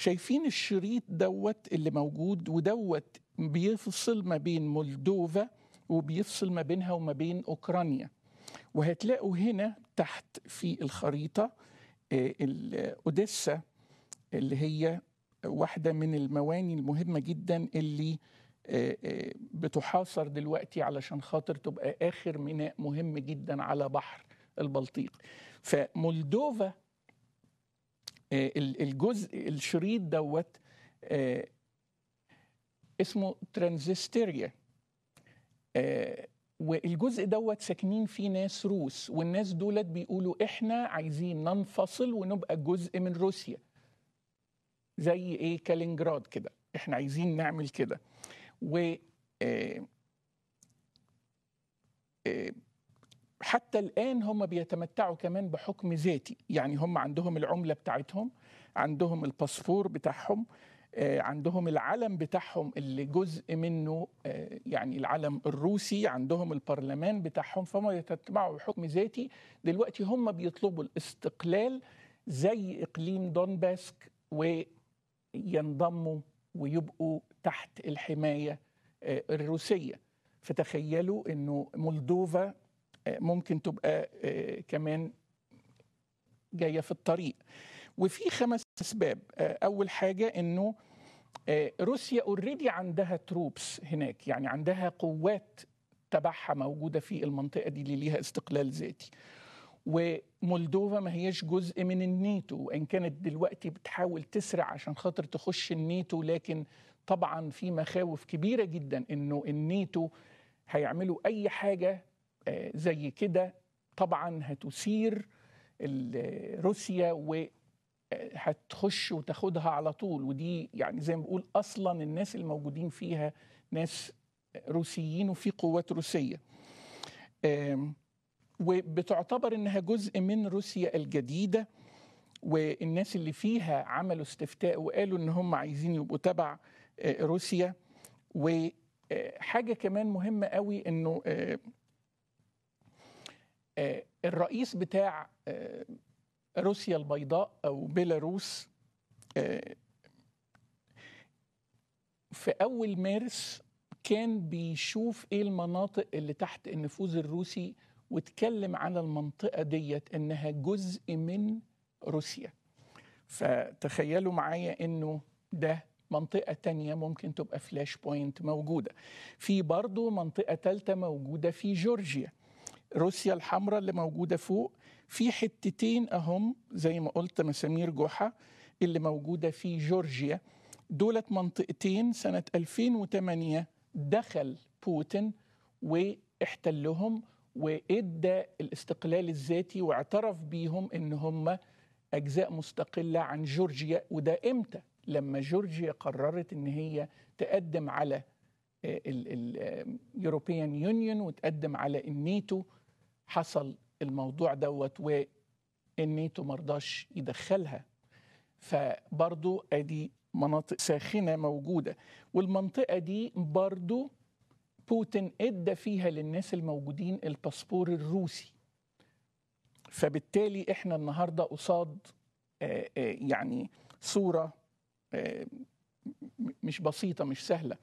شايفين الشريط دوت اللي موجود ودوت بيفصل ما بين مولدوفا وبيفصل ما بينها وما بين أوكرانيا وهتلاقوا هنا تحت في الخريطة آه، أوديسا اللي هي واحدة من المواني المهمة جدا اللي آه، آه، بتحاصر دلوقتي علشان خاطر تبقى آخر ميناء مهم جدا على بحر البلطيق فمولدوفا آه، الجزء الشريط دوت آه، اسمه ترانزستيريا آه، والجزء دوت ساكنين فيه ناس روس والناس دولت بيقولوا احنا عايزين ننفصل ونبقى جزء من روسيا زي ايه كالينجراد كده احنا عايزين نعمل كده و حتى الآن هم بيتمتعوا كمان بحكم ذاتي يعني هم عندهم العملة بتاعتهم عندهم الباسبور بتاعهم آه، عندهم العلم بتاعهم اللي جزء منه آه، يعني العلم الروسي عندهم البرلمان بتاعهم فهم يتتبعوا بحكم ذاتي دلوقتي هم بيطلبوا الاستقلال زي إقليم دونباسك وينضموا ويبقوا تحت الحماية آه، الروسية فتخيلوا أنه مولدوفا ممكن تبقى آه، كمان جايه في الطريق وفي خمس اسباب آه، اول حاجه انه آه، روسيا اوريدي عندها تروبس هناك يعني عندها قوات تبعها موجوده في المنطقه دي اللي ليها استقلال ذاتي ومولدوفا ما هياش جزء من النيتو وان كانت دلوقتي بتحاول تسرع عشان خاطر تخش النيتو لكن طبعا في مخاوف كبيره جدا انه النيتو هيعملوا اي حاجه آه، زي كده طبعا هتثير روسيا وهتخش آه، وتاخدها على طول ودي يعني زي ما بقول اصلا الناس الموجودين فيها ناس روسيين وفي قوات روسيه وبتعتبر انها جزء من روسيا الجديده والناس اللي فيها عملوا استفتاء وقالوا ان هم عايزين يبقوا تبع آه، روسيا وحاجه كمان مهمه قوي انه آه، الرئيس بتاع آه، روسيا البيضاء او بيلاروس آه، في اول مارس كان بيشوف ايه المناطق اللي تحت النفوذ الروسي واتكلم عن المنطقه ديت انها جزء من روسيا فتخيلوا معايا انه ده منطقة تانية ممكن تبقى فلاش بوينت موجودة في برضو منطقة تالتة موجودة في جورجيا روسيا الحمراء اللي موجوده فوق في حتتين اهم زي ما قلت مسامير جحا اللي موجوده في جورجيا دولت منطقتين سنه 2008 دخل بوتين واحتلهم وادى الاستقلال الذاتي واعترف بيهم ان هم اجزاء مستقله عن جورجيا وده امتى لما جورجيا قررت ان هي تقدم على آه، اليوروبيان يونيون آه، وتقدم على الناتو حصل الموضوع دوت والنيتو مرضاش يدخلها فبرضو ادي مناطق ساخنة موجودة والمنطقة دي برضو بوتين ادى فيها للناس الموجودين الباسبور الروسي فبالتالي احنا النهاردة قصاد آه، آه، يعني صورة آه، مش بسيطة مش سهلة